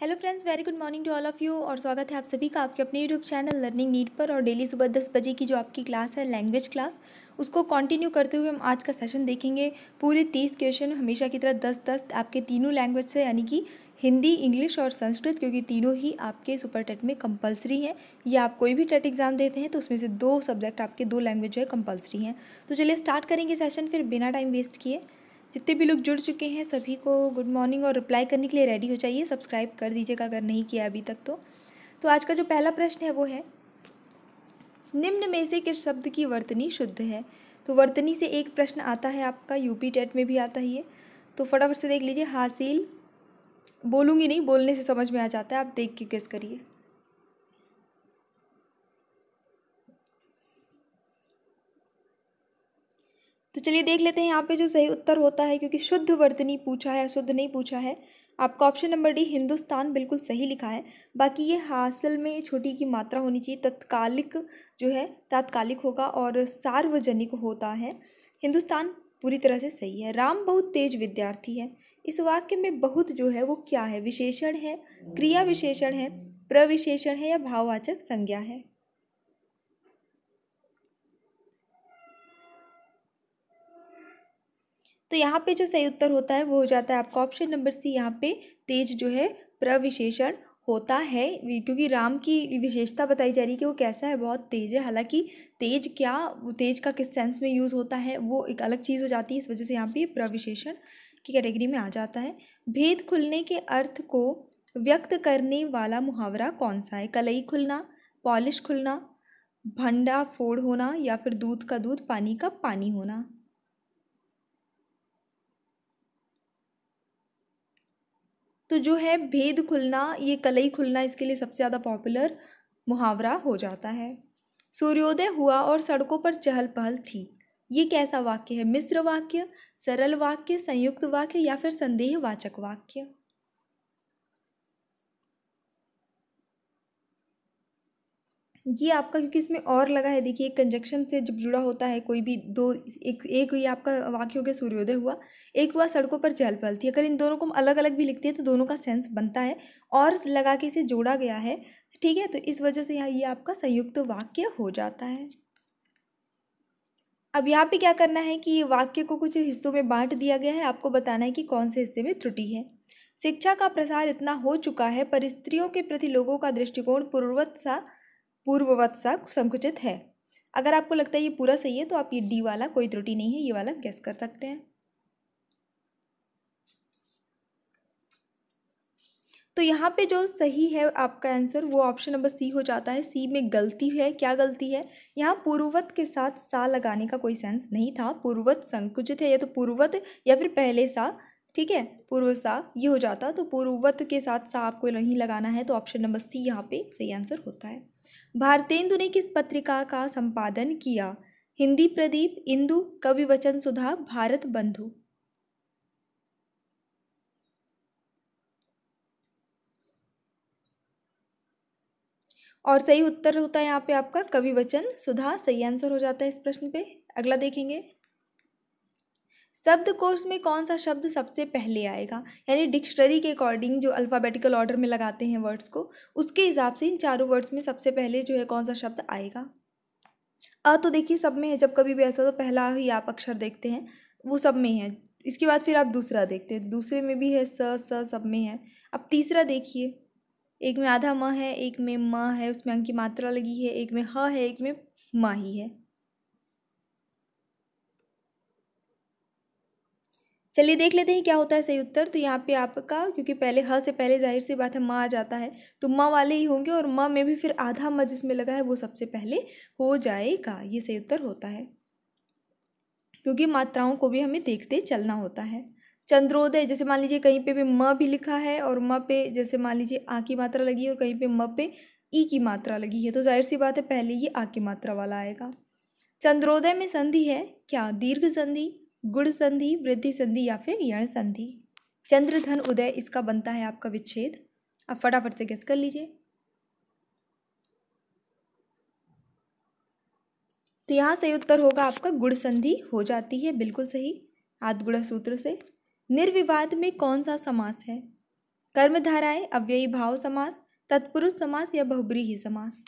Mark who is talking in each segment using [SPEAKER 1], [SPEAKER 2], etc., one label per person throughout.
[SPEAKER 1] hello friends very good morning to all of you और स्वागत है आप सभी का आपके अपने यूट्यूब चैनल लर्निंग नीट पर और डेली सुबह दस बजे की जो आपकी क्लास है लैंग्वेज क्लास उसको कंटिन्यू करते हुए हम आज का सेशन देखेंगे पूरे तीस क्वेश्चन हमेशा की तरह दस दस आपके तीनों लैंग्वेज से यानी कि हिंदी इंग्लिश और संस्कृत क्योंकि तीनों ही आपके सुपर टेट में कंपलसरी हैं या आप कोई भी टेट एग्ज़ाम देते हैं तो उसमें से दो सब्जेक्ट आपके दो लैंग्वेज जो है कंपलसरी हैं तो चलिए स्टार्ट करेंगे सेशन फिर बिना टाइम वेस्ट किए जितने भी लोग जुड़ चुके हैं सभी को गुड मॉर्निंग और रिप्लाई करने के लिए रेडी हो जाइए सब्सक्राइब कर दीजिएगा अगर नहीं किया अभी तक तो तो आज का जो पहला प्रश्न है वो है निम्न में से किस शब्द की वर्तनी शुद्ध है तो वर्तनी से एक प्रश्न आता है आपका यूपी टेट में भी आता ही है तो फटाफट से देख लीजिए हासिल बोलूँगी नहीं बोलने से समझ में आ जाता है आप देख के गेस करिए चलिए देख लेते हैं यहाँ पे जो सही उत्तर होता है क्योंकि शुद्ध वर्तनी पूछा है शुद्ध नहीं पूछा है आपका ऑप्शन नंबर डी हिंदुस्तान बिल्कुल सही लिखा है बाकी ये हासिल में छोटी की मात्रा होनी चाहिए तत्कालिक जो है तात्कालिक होगा और सार्वजनिक होता है हिंदुस्तान पूरी तरह से सही है राम बहुत तेज विद्यार्थी है इस वाक्य में बहुत जो है वो क्या है विशेषण है क्रिया विशेषण है प्रविशेषण है या भाववाचक संज्ञा है तो यहाँ पे जो सही उत्तर होता है वो हो जाता है आपका ऑप्शन नंबर सी यहाँ पे तेज जो है प्रविशेषण होता है क्योंकि राम की विशेषता बताई जा रही है कि वो कैसा है बहुत तेज है हालांकि तेज क्या तेज का किस सेंस में यूज़ होता है वो एक अलग चीज़ हो जाती है इस वजह से यहाँ पे प्रविशेषण की कैटेगरी में आ जाता है भेद खुलने के अर्थ को व्यक्त करने वाला मुहावरा कौन सा है कलई खुलना पॉलिश खुलना भंडा फोड़ होना या फिर दूध का दूध पानी का पानी होना तो जो है भेद खुलना ये कलई खुलना इसके लिए सबसे ज़्यादा पॉपुलर मुहावरा हो जाता है सूर्योदय हुआ और सड़कों पर चहल पहल थी ये कैसा वाक्य है मिश्र वाक्य सरल वाक्य संयुक्त वाक्य या फिर संदेहवाचक वाक्य ये आपका क्योंकि इसमें और लगा है देखिए कंजक्शन से जब जुड़ा होता है कोई भी दो एक एक ये आपका वाक्य हो गया सूर्योदय हुआ एक हुआ सड़कों पर चहल पहल थी अगर इन दोनों को हम अलग अलग भी लिखते हैं तो दोनों का सेंस बनता है और लगा के इसे जोड़ा गया है ठीक है तो इस वजह से यहाँ ये आपका संयुक्त वाक्य हो जाता है अब यहाँ पे क्या करना है कि ये वाक्य को कुछ हिस्सों में बांट दिया गया है आपको बताना है कि कौन से हिस्से में त्रुटि है शिक्षा का प्रसार इतना हो चुका है पर स्त्रियों के प्रति लोगों का दृष्टिकोण पूर्ववत सा पूर्ववत सा संकुचित है अगर आपको लगता है ये पूरा सही है तो आप ये डी वाला कोई त्रुटि नहीं है ये वाला गैस कर सकते हैं तो यहाँ पे जो सही है आपका आंसर वो ऑप्शन नंबर सी हो जाता है सी में गलती है क्या गलती है यहाँ पूर्ववत के साथ सा लगाने का कोई सेंस नहीं था पूर्ववत संकुचित है या तो पूर्ववत या फिर पहले सा ठीक है पूर्व सा ये हो जाता तो पूर्ववत के साथ सा आपको नहीं लगाना है तो ऑप्शन नंबर सी यहाँ पे सही आंसर होता है भारतेंदु ने किस पत्रिका का संपादन किया हिंदी प्रदीप इंदु कवि वचन सुधा भारत बंधु और सही उत्तर होता है यहाँ पे आपका कवि वचन सुधा सही आंसर हो जाता है इस प्रश्न पे अगला देखेंगे शब्द कोश में कौन सा शब्द सबसे पहले आएगा यानी डिक्शनरी के अकॉर्डिंग जो अल्फ़ाबेटिकल ऑर्डर में लगाते हैं वर्ड्स को उसके हिसाब से इन चारों वर्ड्स में सबसे पहले जो है कौन सा शब्द आएगा अ तो देखिए सब में है जब कभी भी ऐसा तो पहला ही आप अक्षर देखते हैं वो सब में है इसके बाद फिर आप दूसरा देखते हैं दूसरे में भी है स स सब में है अब तीसरा देखिए एक में आधा म है एक में म है उसमें अंकी मात्रा लगी है एक में ह है एक में म ही है चलिए देख लेते हैं क्या होता है सही उत्तर तो यहाँ पे आपका क्योंकि पहले ह से पहले जाहिर सी बात है म आ जाता है तो म वाले ही होंगे और म में भी फिर आधा म जिसमें लगा है वो सबसे पहले हो जाएगा ये सही उत्तर होता है क्योंकि मात्राओं को भी हमें देखते चलना होता है चंद्रोदय जैसे मान लीजिए कहीं पे भी म भी लिखा है और म पे जैसे मान लीजिए आ की मात्रा लगी है और कहीं पे म पे ई की मात्रा लगी है तो जाहिर सी बात है पहले ये आ की मात्रा वाला आएगा चंद्रोदय में संधि है क्या दीर्घ संधि गुण संधि वृद्धि संधि या फिर यण संधि चंद्रधन उदय इसका बनता है आपका विच्छेद अब फटाफट से गैस कर लीजिए तो यहाँ सही उत्तर होगा आपका गुण संधि हो जाती है बिल्कुल सही आदगुड़ा सूत्र से निर्विवाद में कौन सा समास है कर्मधाराएं अव्ययी भाव समास तत्पुरुष समास या ही समास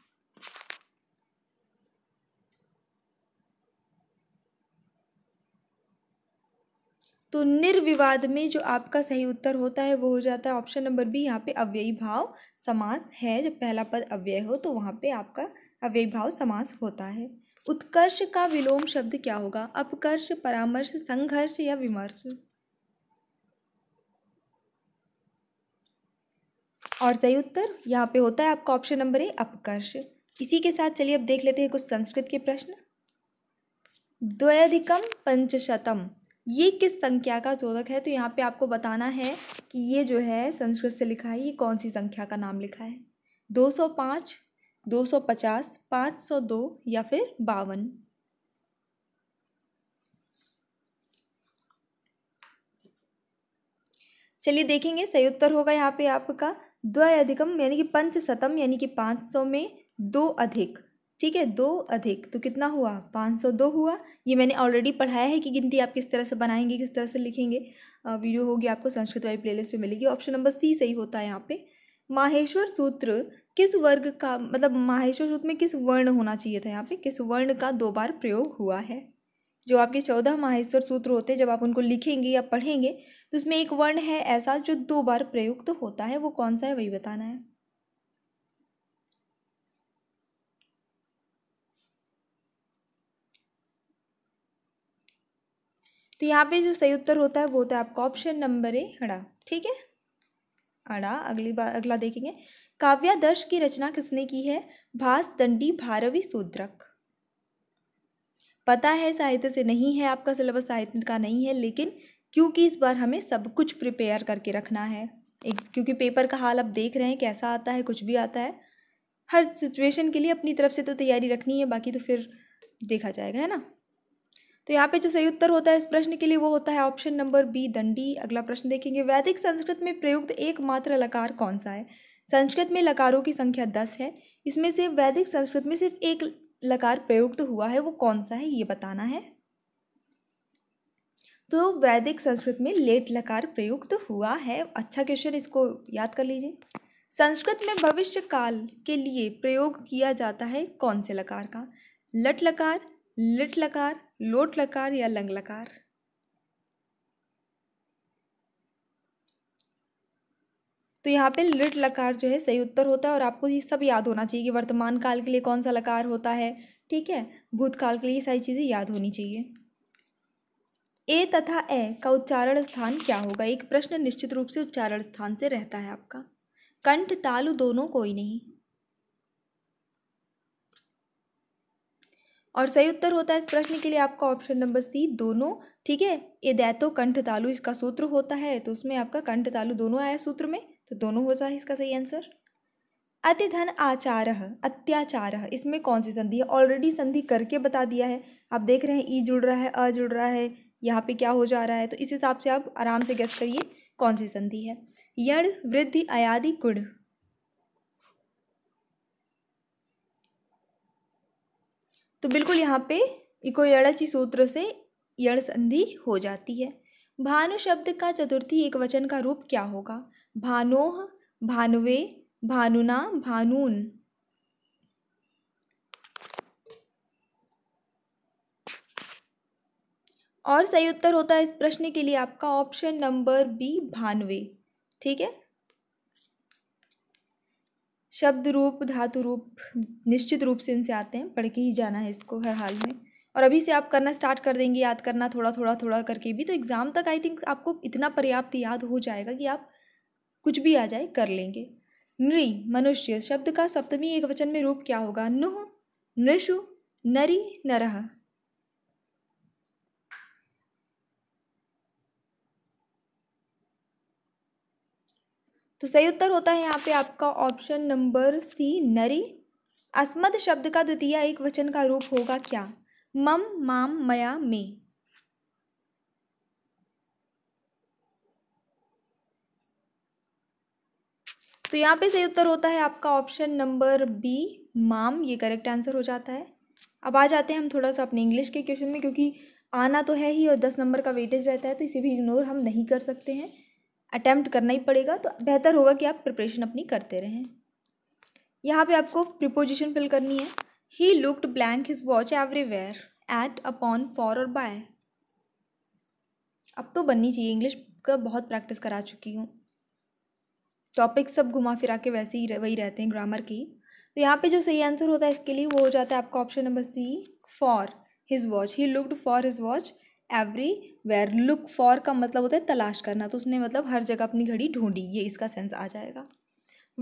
[SPEAKER 1] तो निर्विवाद में जो आपका सही उत्तर होता है वो हो जाता है ऑप्शन नंबर बी यहाँ पे अव्ययी भाव समास है जब पहला पद अव्यय हो तो वहाँ पे आपका अव्ययी भाव समास होता है उत्कर्ष का विलोम शब्द क्या होगा अपकर्ष परामर्श संघर्ष या विमर्श और सही उत्तर यहाँ पे होता है आपका ऑप्शन नंबर ए अपकर्ष इसी के साथ चलिए अब देख लेते हैं कुछ संस्कृत के प्रश्न द्वयधिकम पंचशतम ये किस संख्या का चोदक है तो यहाँ पे आपको बताना है कि ये जो है संस्कृत से लिखा है ये कौन सी संख्या का नाम लिखा है दो सौ पाँच दो सौ पचास पाँच सौ दो या फिर बावन चलिए देखेंगे सही उत्तर होगा यहाँ पे आपका द्वय अधिकम यानी कि पंचशतम यानी कि पाँच सौ में दो अधिक ठीक है दो अधिक तो कितना हुआ पाँच सौ दो हुआ ये मैंने ऑलरेडी पढ़ाया है कि गिनती आप किस तरह से बनाएंगे किस तरह से लिखेंगे वीडियो होगी आपको संस्कृत वाली प्लेलिस्ट में मिलेगी ऑप्शन नंबर सी सही होता है यहाँ पे माहेश्वर सूत्र किस वर्ग का मतलब माहेश्वर सूत्र में किस वर्ण होना चाहिए था यहाँ पे किस वर्ण का दो बार प्रयोग हुआ है जो आपके चौदह माहेश्वर सूत्र होते हैं जब आप उनको लिखेंगे या पढ़ेंगे तो उसमें एक वर्ण है ऐसा जो दो बार प्रयुक्त तो होता है वो कौन सा है वही बताना है तो यहाँ पे जो सही उत्तर होता है वो होता है आपका ऑप्शन नंबर ए अड़ा ठीक है अड़ा अगली बार अगला देखेंगे काव्यादर्श की रचना किसने की है भास दंडी भारवी सूद्रक पता है साहित्य से नहीं है आपका सिलेबस साहित्य का नहीं है लेकिन क्योंकि इस बार हमें सब कुछ प्रिपेयर करके रखना है एक क्योंकि पेपर का हाल आप देख रहे हैं कैसा आता है कुछ भी आता है हर सिचुएशन के लिए अपनी तरफ से तो तैयारी रखनी है बाकी तो फिर देखा जाएगा है ना तो यहाँ पे जो सही उत्तर होता है इस प्रश्न के लिए वो होता है ऑप्शन नंबर बी दंडी अगला प्रश्न देखेंगे वैदिक संस्कृत में प्रयुक्त एकमात्र लकार कौन सा है संस्कृत में लकारों की संख्या दस है इसमें से वैदिक संस्कृत में सिर्फ एक लकार प्रयुक्त हुआ है वो कौन सा है ये बताना है तो वैदिक संस्कृत में लेट लकार प्रयुक्त हुआ है अच्छा क्वेश्चन इसको याद कर लीजिए संस्कृत में भविष्य काल के लिए प्रयोग किया जाता है कौन से लकार का लट लकार लिट लकार लोट लकार या लंग लकार तो यहाँ पे लिट लकार जो है सही उत्तर होता है और आपको ये सब याद होना चाहिए कि वर्तमान काल के लिए कौन सा लकार होता है ठीक है भूतकाल के लिए सारी चीज़ें याद होनी चाहिए ए तथा ए का उच्चारण स्थान क्या होगा एक प्रश्न निश्चित रूप से उच्चारण स्थान से रहता है आपका कंठ तालु दोनों कोई नहीं और सही उत्तर होता है इस प्रश्न के लिए आपका ऑप्शन नंबर सी दोनों ठीक है ये दैतो कंठ तालु इसका सूत्र होता है तो उसमें आपका कंठ तालु दोनों आया सूत्र में तो दोनों होता है इसका सही आंसर अति धन आचार अत्याचार इसमें कौन सी संधि है ऑलरेडी संधि करके बता दिया है आप देख रहे हैं ई जुड़ रहा है अ जुड़ रहा है यहाँ पे क्या हो जा रहा है तो इस हिसाब से आप आराम से गैस करिए कौन सी संधि है यण वृद्धि अयादि गुण तो बिल्कुल यहाँ पे इकोयड़ची सूत्र से यण संधि हो जाती है भानु शब्द का चतुर्थी एक वचन का रूप क्या होगा भानोह भानुवे भानुना भानून और सही उत्तर होता है इस प्रश्न के लिए आपका ऑप्शन नंबर बी भानवे ठीक है शब्द रूप धातु रूप निश्चित रूप से इनसे आते हैं पढ़ के ही जाना है इसको हर हाल में और अभी से आप करना स्टार्ट कर देंगे याद करना थोड़ा थोड़ा थोड़ा करके भी तो एग्ज़ाम तक आई थिंक आपको इतना पर्याप्त याद हो जाएगा कि आप कुछ भी आ जाए कर लेंगे नृ मनुष्य शब्द का सप्तमी एक वचन में रूप क्या होगा नुह नृषु नरी नरह तो सही उत्तर होता है यहाँ पे आपका ऑप्शन नंबर सी नरी अस्मद शब्द का द्वितीय एक वचन का रूप होगा क्या मम माम मया मे तो यहाँ पे सही उत्तर होता है आपका ऑप्शन नंबर बी माम ये करेक्ट आंसर हो जाता है अब आ जाते हैं हम थोड़ा सा अपने इंग्लिश के क्वेश्चन में क्योंकि आना तो है ही और दस नंबर का वेटेज रहता है तो इसे भी इग्नोर हम नहीं कर सकते हैं अटैम्प्ट करना ही पड़ेगा तो बेहतर होगा कि आप प्रिपरेशन अपनी करते रहें यहाँ पे आपको प्रिपोजिशन फिल करनी है he looked blank his watch everywhere at upon for और बाय अब तो बननी चाहिए इंग्लिश का बहुत प्रैक्टिस करा चुकी हूँ टॉपिक सब घुमा फिरा के वैसे ही वही रहते हैं ग्रामर की तो यहाँ पे जो सही आंसर होता है इसके लिए वो हो जाता है आपका option number C for his watch he looked for his watch every look for का मतलब होता है तलाश करना तो उसने मतलब हर जगह अपनी घड़ी ढूंढी ये इसका सेंस आ जाएगा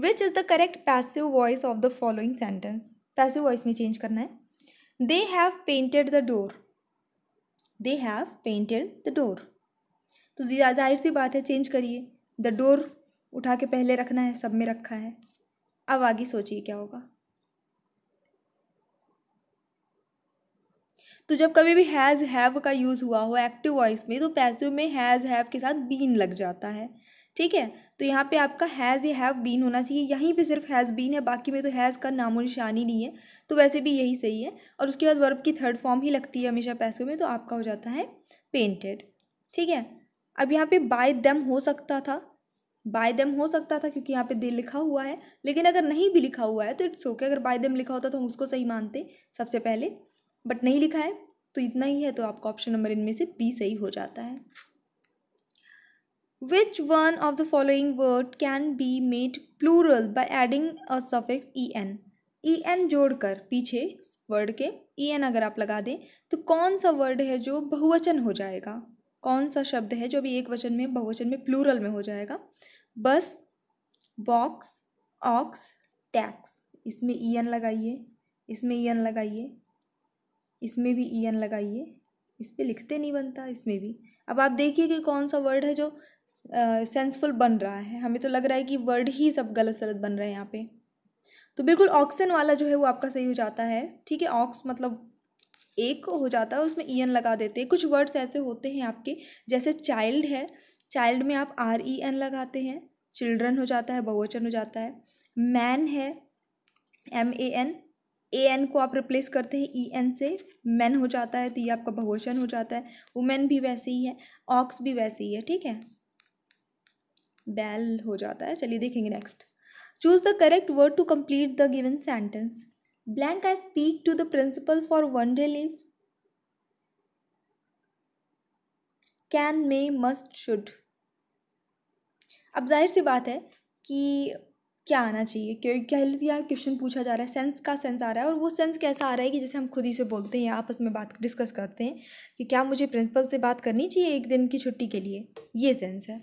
[SPEAKER 1] which is the correct passive voice of the following sentence passive voice में चेंज करना है they have painted the door they have painted the door तो जाहिर सी बात है चेंज करिए द डोर उठा के पहले रखना है सब में रखा है अब आगे सोचिए क्या होगा तो जब कभी भी हैज़ हैव का यूज़ हुआ हो एक्टिव वॉइस में तो पैसिव में हैज़ हैव के साथ बीन लग जाता है ठीक है तो यहाँ पे आपका हैज़ या हैव बीन होना चाहिए यहीं पे सिर्फ हैज़ बीन है बाकी में तो हैज़ का नामो निशान ही नहीं है तो वैसे भी यही सही है और उसके बाद वर्ब की थर्ड फॉर्म ही लगती है हमेशा पैसों में तो आपका हो जाता है पेंटेड ठीक है अब यहाँ पे बाय दम हो सकता था बाय दम हो सकता था क्योंकि यहाँ पे दे लिखा हुआ है लेकिन अगर नहीं भी लिखा हुआ है तो इट्स ओके अगर बाय दम लिखा होता तो हम उसको सही मानते सबसे पहले बट नहीं लिखा है तो इतना ही है तो आपका ऑप्शन नंबर इनमें से बी सही हो जाता है which one of the following word can be made plural by adding a suffix E N E N जोड़कर पीछे वर्ड के ई e एन अगर आप लगा दें तो कौन सा वर्ड है जो बहुवचन हो जाएगा कौन सा शब्द है जो अभी एक वचन में बहुवचन में प्लूरल में हो जाएगा बस बॉक्स ऑक्स टैक्स इसमें ई e एन लगाइए इसमें ई e एन लगाइए इसमें भी ई e एन लगाइए इस पर लिखते नहीं बनता इसमें भी अब आप देखिए कि कौन सा वर्ड है जो सेंसफुल uh, बन रहा है हमें तो लग रहा है कि वर्ड ही सब गलत सलत बन रहे हैं यहाँ पे तो बिल्कुल ऑक्सन वाला जो है वो आपका सही हो जाता है ठीक है ऑक्स मतलब एक हो जाता है उसमें ई e एन लगा देते हैं कुछ वर्ड्स ऐसे होते हैं आपके जैसे चाइल्ड है चाइल्ड में आप आर ई एन लगाते हैं चिल्ड्रन हो जाता है बहुवचन हो जाता है मैन है M A N A N को आप रिप्लेस करते हैं ई e एन से मैन हो जाता है तो ये आपका बहुवचन हो जाता है वुमेन भी वैसे ही है ऑक्स भी वैसे ही है ठीक है बैल हो जाता है चलिए देखेंगे next choose the correct word to complete the given sentence blank I speak to the principal for one day leave can may must should अब जाहिर सी बात है कि क्या आना चाहिए क्योंकि यहाँ क्वेश्चन पूछा जा रहा है सेंस का सेंस आ रहा है और वो सेंस कैसा आ रहा है कि जैसे हम खुद ही से बोलते हैं आपस में बात डिस्कस करते हैं कि क्या मुझे प्रिंसिपल से बात करनी चाहिए एक दिन की छुट्टी के लिए ये सेंस है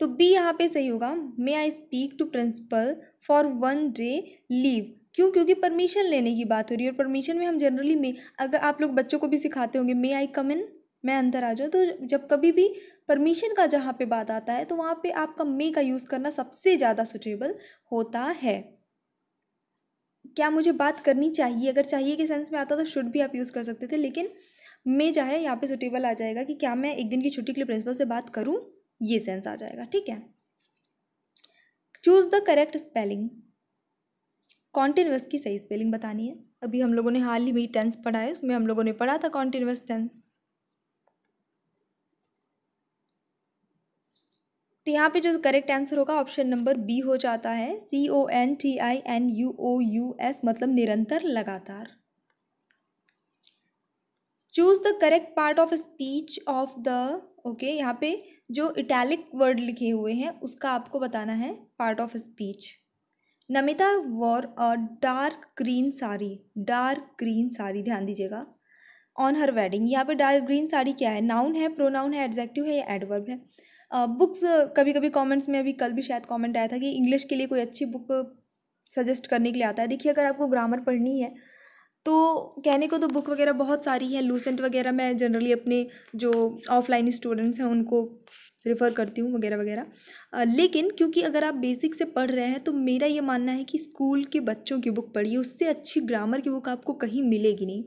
[SPEAKER 1] तो बी यहाँ पे सही होगा may I speak to principal for one day leave क्यों क्योंकि परमिशन लेने की बात हो रही है और परमिशन में हम जनरली में अगर आप लोग बच्चों को भी सिखाते होंगे मे आई कम इन मैं अंदर आ जाऊँ तो जब कभी भी परमिशन का जहाँ पे बात आता है तो वहाँ पे आपका मे का यूज़ करना सबसे ज़्यादा सुटेबल होता है क्या मुझे बात करनी चाहिए अगर चाहिए के सेंस में आता तो शुड भी आप यूज़ कर सकते थे लेकिन मे जो है यहाँ पे सुटेबल आ जाएगा कि क्या मैं एक दिन की छुट्टी के लिए प्रिंसिपल से बात करूँ ये सेंस आ जाएगा ठीक है choose the correct spelling continuous की सही स्पेलिंग बतानी है अभी हम लोगों ने हाल ही में टेंस पढ़ा है उसमें हम लोगों ने पढ़ा था कॉन्टिन्यूस टेंस तो यहाँ पे जो करेक्ट आंसर होगा ऑप्शन नंबर बी हो जाता है C O N T I N U O U S मतलब निरंतर लगातार choose the correct part of speech of the okay यहाँ पे जो इटैलिक वर्ड लिखे हुए हैं उसका आपको बताना है part of speech Namita wore a dark green sari dark green sari ध्यान दीजिएगा ऑन हर वेडिंग यहाँ पे डार्क ग्रीन साड़ी क्या है नाउन है प्रोनाउन है एडजेक्टिव है या एडवर्ब है बुक्स कभी कभी कमेंट्स में अभी कल भी शायद कमेंट आया था कि इंग्लिश के लिए कोई अच्छी बुक सजेस्ट करने के लिए आता है देखिए अगर आपको ग्रामर पढ़नी है तो कहने को तो बुक वगैरह बहुत सारी है लूसेंट वगैरह मैं जनरली अपने जो ऑफलाइन स्टूडेंट्स हैं उनको रेफ़र करती हूँ वगैरह वगैरह लेकिन क्योंकि अगर आप बेसिक से पढ़ रहे हैं तो मेरा ये मानना है कि स्कूल के बच्चों की बुक पढ़िए उससे अच्छी ग्रामर की बुक आपको कहीं मिलेगी नहीं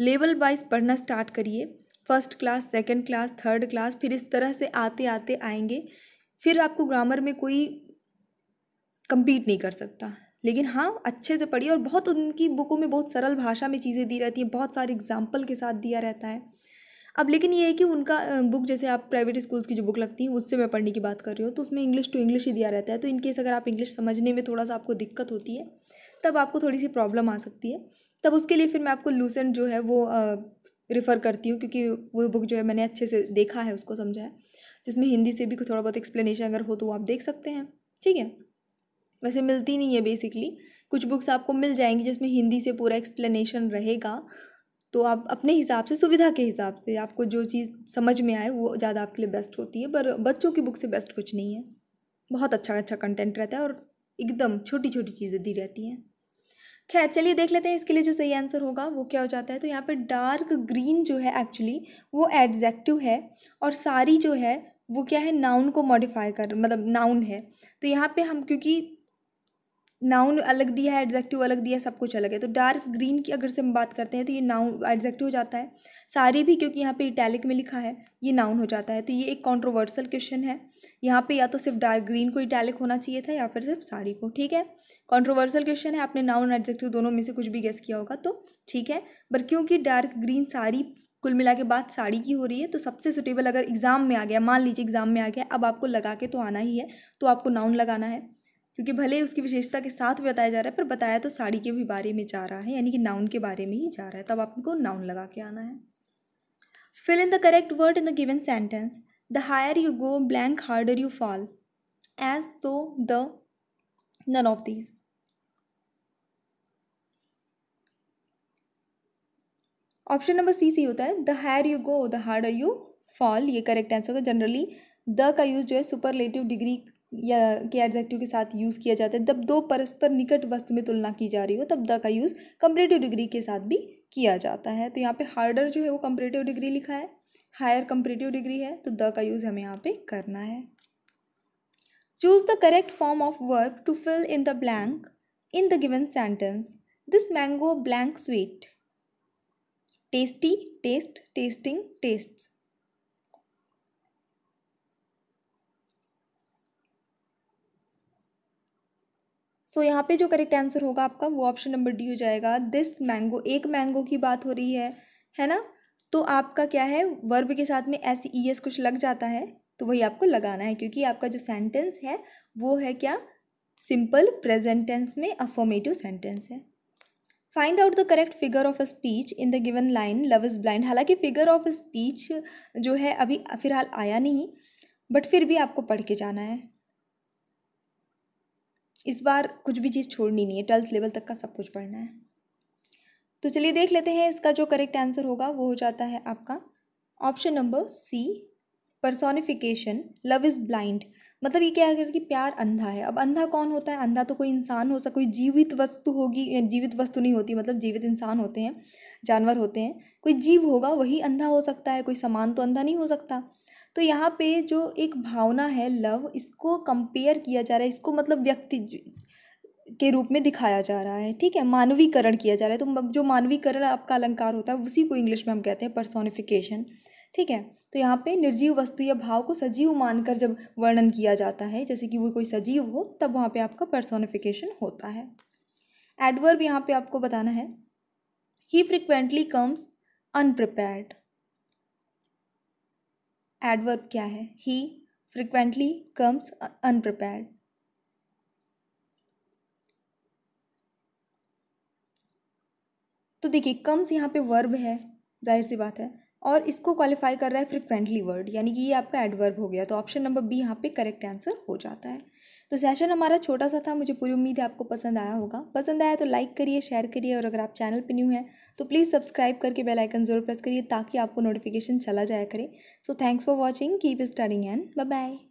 [SPEAKER 1] लेवल वाइज पढ़ना स्टार्ट करिए first class second class third class फिर इस तरह से आते आते आएंगे फिर आपको ग्रामर में कोई कम्पीट नहीं कर सकता लेकिन हाँ अच्छे से पढ़िए और बहुत उनकी बुकों में बहुत सरल भाषा में चीज़ें दी रहती हैं बहुत सारे एग्जाम्पल के साथ दिया रहता है अब लेकिन ये है कि उनका बुक जैसे आप प्राइवेट स्कूल्स की जो बुक लगती हैं उससे मैं पढ़ने की बात कर रही हूँ तो उसमें इंग्लिश टू इंग्लिश ही दिया रहता है तो इनकेस अगर आप इंग्लिश समझने में थोड़ा सा आपको दिक्कत होती है तब आपको थोड़ी सी प्रॉब्लम आ सकती है तब उसके लिए फिर मैं आपको लूसेंट जो है वो रिफ़र करती हूँ क्योंकि वो बुक जो है मैंने अच्छे से देखा है उसको समझा है जिसमें हिंदी से भी थोड़ा बहुत एक्सप्लेनेशन अगर हो तो वो आप देख सकते हैं ठीक है वैसे मिलती नहीं है बेसिकली कुछ बुक्स आपको मिल जाएंगी जिसमें हिंदी से पूरा एक्सप्लेनेशन रहेगा तो आप अपने हिसाब से सुविधा के हिसाब से आपको जो चीज़ समझ में आए वो ज़्यादा आपके लिए बेस्ट होती है पर बच्चों की बुक से बेस्ट कुछ नहीं है बहुत अच्छा अच्छा कंटेंट रहता है और एकदम छोटी छोटी चीज़ें दी रहती हैं खैर चलिए देख लेते हैं इसके लिए जो सही आंसर होगा वो क्या हो जाता है तो यहाँ पर डार्क ग्रीन जो है एक्चुअली वो एडजेक्टिव है और सारी जो है वो क्या है नाउन को मॉडिफाई कर मतलब नाउन है तो यहाँ पे हम क्योंकि नाउन अलग दिया है एडजेक्टिव अलग दिया है सब कुछ अलग है तो डार्क ग्रीन की अगर से हम बात करते हैं तो ये नाउन एडजेक्टिव हो जाता है सारी भी क्योंकि यहाँ पे इटैलिक में लिखा है ये नाउन हो जाता है तो ये एक कॉन्ट्रोवर्सल क्वेश्चन है यहाँ पे या तो सिर्फ डार्क ग्रीन को इटैलिक होना चाहिए था या फिर सिर्फ साड़ी को ठीक है कॉन्ट्रोवर्सल क्वेश्चन है आपने नाउन एडजेक्टिव दोनों में से कुछ भी गेस किया होगा तो ठीक है पर क्योंकि डार्क ग्रीन साड़ी कुल मिला के बाद साड़ी की हो रही है तो सबसे सुटेबल अगर एग्ज़ाम में आ गया मान लीजिए एग्ज़ाम में आ गया अब आपको लगा के तो आना ही है तो आपको नाउन लगाना है क्योंकि भले ही उसकी विशेषता के साथ बताया जा रहा है पर बताया तो साड़ी के भी बारे में जा रहा है यानी कि नाउन के बारे में ही जा रहा है तब आपको नाउन लगा के आना है fill in the correct word in the given sentence the higher you go blank harder you fall as so the none of these option number C C होता है the higher you go the harder you fall ये correct answer होगा generally the का use जो है superlative degree या के adjective के साथ यूज़ किया जाता है जब दो परस्पर निकट वस्तु में तुलना की जा रही हो तब द का यूज़ कंपरेटिव डिग्री के साथ भी किया जाता है तो यहाँ पे हार्डर जो है वो कंपरेटिव डिग्री लिखा है हायर कंपरेटिव डिग्री है तो द का यूज़ हमें यहाँ पे करना है choose the correct form of work to fill in the blank in the given sentence this mango blank sweet tasty taste tasting taste so so, यहाँ पे जो करेक्ट आंसर होगा आपका वो ऑप्शन नंबर डी हो जाएगा दिस मैंगो एक mango की बात हो रही है है ना तो आपका क्या है वर्ब के साथ में ऐसे ई एस कुछ लग जाता है तो वही आपको लगाना है क्योंकि आपका जो सेंटेंस है वो है क्या सिंपल प्रेजेंट टेंस में अफॉर्मेटिव सेंटेंस है find out the correct figure of a speech in the given line love is blind हालांकि फिगर ऑफ स्पीच जो है अभी फिलहाल आया नहीं बट फिर भी आपको पढ़ के जाना है इस बार कुछ भी चीज़ छोड़नी नहीं है ट्वेल्थ लेवल तक का सब कुछ पढ़ना है तो चलिए देख लेते हैं इसका जो करेक्ट आंसर होगा वो हो जाता है आपका option number C personification love is blind मतलब ये क्या है कि प्यार अंधा है अब अंधा कौन होता है अंधा तो कोई इंसान हो सकता कोई जीवित वस्तु होगी जीवित वस्तु नहीं होती मतलब जीवित इंसान होते हैं जानवर होते हैं कोई जीव होगा वही अंधा हो सकता है कोई सामान तो अंधा नहीं हो सकता तो यहाँ पे जो एक भावना है लव इसको कंपेयर किया जा रहा है इसको मतलब व्यक्ति के रूप में दिखाया जा रहा है ठीक है मानवीकरण किया जा रहा है तो जो मानवीकरण आपका अलंकार होता है उसी को इंग्लिश में हम कहते हैं पर्सोनिफिकेशन ठीक है तो यहाँ पे निर्जीव वस्तु या भाव को सजीव मानकर जब वर्णन किया जाता है जैसे कि वो कोई सजीव हो तब वहाँ पे आपका पर्सोनिफिकेशन होता है एडवर्ब यहाँ पे आपको बताना है he frequently comes unprepared adverb क्या है ही फ्रिक्वेंटली कम्स अनप्रिपेयर्ड तो देखिए कम्स यहाँ पे वर्ब है जाहिर सी बात है और इसको क्वालिफाई कर रहा है फ्रिक्वेंटली वर्ड यानी कि ये आपका एडवर्ब हो गया तो ऑप्शन नंबर बी यहाँ पे करेक्ट आंसर हो जाता है तो सेशन हमारा छोटा सा था मुझे पूरी उम्मीद है आपको पसंद आया होगा पसंद आया तो लाइक करिए शेयर करिए और अगर आप चैनल पर न्यू हैं तो प्लीज़ सब्सक्राइब करके बेल आइकन ज़रूर प्रेस करिए ताकि आपको नोटिफिकेशन चला जाया करे so thanks for watching keep studying and bye bye